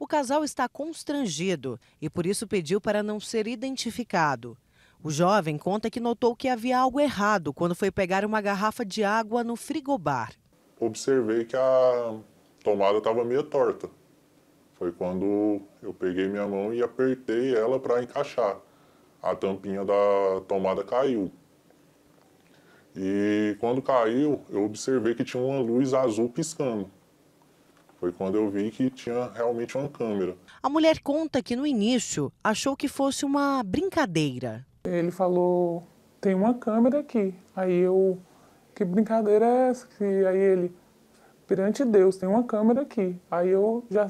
O casal está constrangido e por isso pediu para não ser identificado. O jovem conta que notou que havia algo errado quando foi pegar uma garrafa de água no frigobar. Observei que a tomada estava meio torta. Foi quando eu peguei minha mão e apertei ela para encaixar. A tampinha da tomada caiu. E quando caiu, eu observei que tinha uma luz azul piscando. Foi quando eu vi que tinha realmente uma câmera. A mulher conta que no início achou que fosse uma brincadeira. Ele falou: tem uma câmera aqui. Aí eu: que brincadeira é essa? E aí ele: perante Deus, tem uma câmera aqui. Aí eu já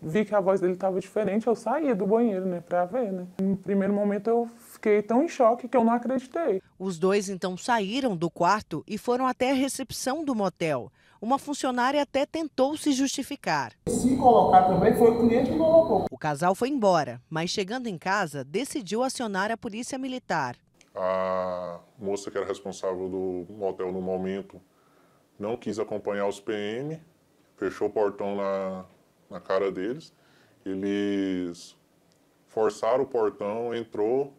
vi que a voz dele estava diferente, eu saí do banheiro, né, pra ver, né. No primeiro momento eu fiquei tão em choque que eu não acreditei. Os dois então saíram do quarto e foram até a recepção do motel. Uma funcionária até tentou se justificar. Se colocar também foi o cliente que colocou. O casal foi embora, mas chegando em casa, decidiu acionar a polícia militar. A moça que era responsável do motel no momento não quis acompanhar os PM, fechou o portão na, na cara deles. Eles forçaram o portão, entrou,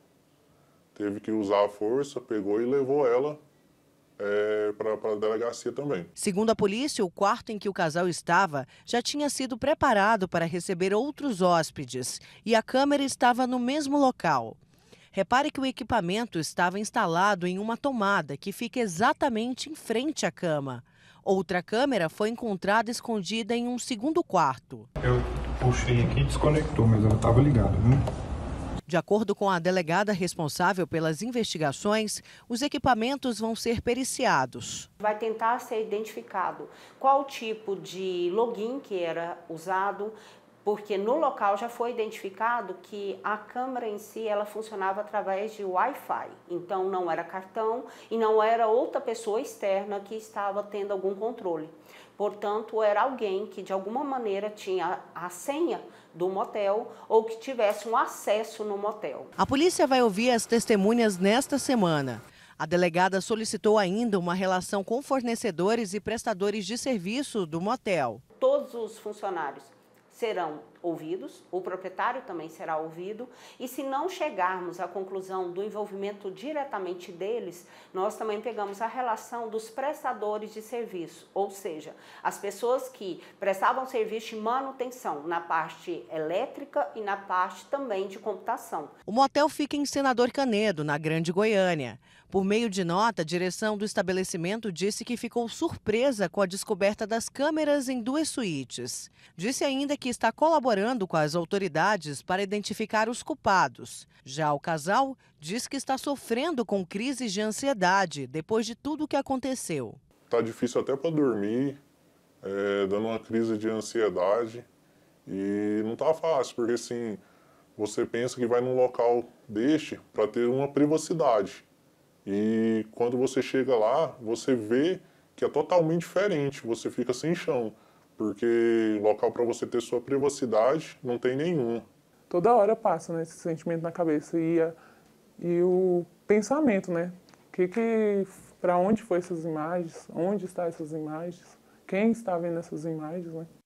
teve que usar a força, pegou e levou ela é, para a delegacia também. Segundo a polícia, o quarto em que o casal estava já tinha sido preparado para receber outros hóspedes e a câmera estava no mesmo local. Repare que o equipamento estava instalado em uma tomada que fica exatamente em frente à cama. Outra câmera foi encontrada escondida em um segundo quarto. Eu puxei aqui e desconectou, mas ela estava ligada, né? De acordo com a delegada responsável pelas investigações, os equipamentos vão ser periciados. Vai tentar ser identificado qual tipo de login que era usado, porque no local já foi identificado que a câmera em si ela funcionava através de Wi-Fi, então não era cartão e não era outra pessoa externa que estava tendo algum controle. Portanto, era alguém que de alguma maneira tinha a senha do motel ou que tivesse um acesso no motel. A polícia vai ouvir as testemunhas nesta semana. A delegada solicitou ainda uma relação com fornecedores e prestadores de serviço do motel. Todos os funcionários serão ouvidos, o proprietário também será ouvido, e se não chegarmos à conclusão do envolvimento diretamente deles, nós também pegamos a relação dos prestadores de serviço, ou seja, as pessoas que prestavam serviço de manutenção na parte elétrica e na parte também de computação. O motel fica em Senador Canedo, na Grande Goiânia. Por meio de nota, a direção do estabelecimento disse que ficou surpresa com a descoberta das câmeras em duas suítes. Disse ainda que está colaborando colaborando com as autoridades para identificar os culpados. Já o casal diz que está sofrendo com crises de ansiedade depois de tudo o que aconteceu. Tá difícil até para dormir, é, dando uma crise de ansiedade. E não tá fácil, porque assim, você pensa que vai num local deste para ter uma privacidade. E quando você chega lá, você vê que é totalmente diferente, você fica sem chão. Porque local para você ter sua privacidade não tem nenhum. Toda hora passa né, esse sentimento na cabeça e, a, e o pensamento, né? Que que, para onde foram essas imagens? Onde estão essas imagens? Quem está vendo essas imagens, né?